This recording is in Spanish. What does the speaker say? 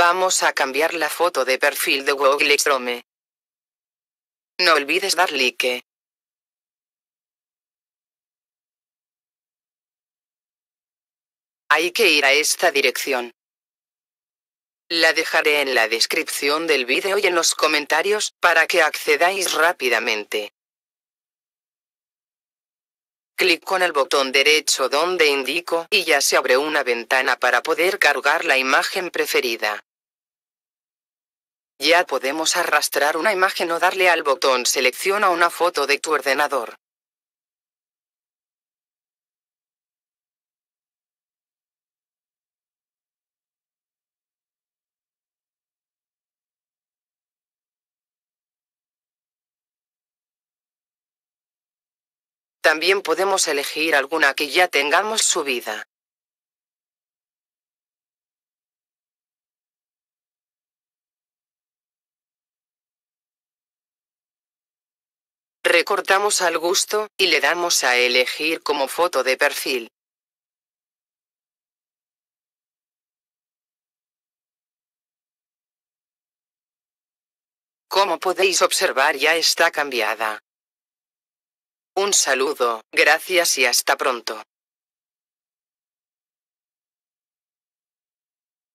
Vamos a cambiar la foto de perfil de Google Chrome. No olvides dar like. Hay que ir a esta dirección. La dejaré en la descripción del vídeo y en los comentarios para que accedáis rápidamente. Clic con el botón derecho donde indico y ya se abre una ventana para poder cargar la imagen preferida. Ya podemos arrastrar una imagen o darle al botón selecciona una foto de tu ordenador. También podemos elegir alguna que ya tengamos subida. Recortamos al gusto, y le damos a elegir como foto de perfil. Como podéis observar ya está cambiada. Un saludo, gracias y hasta pronto.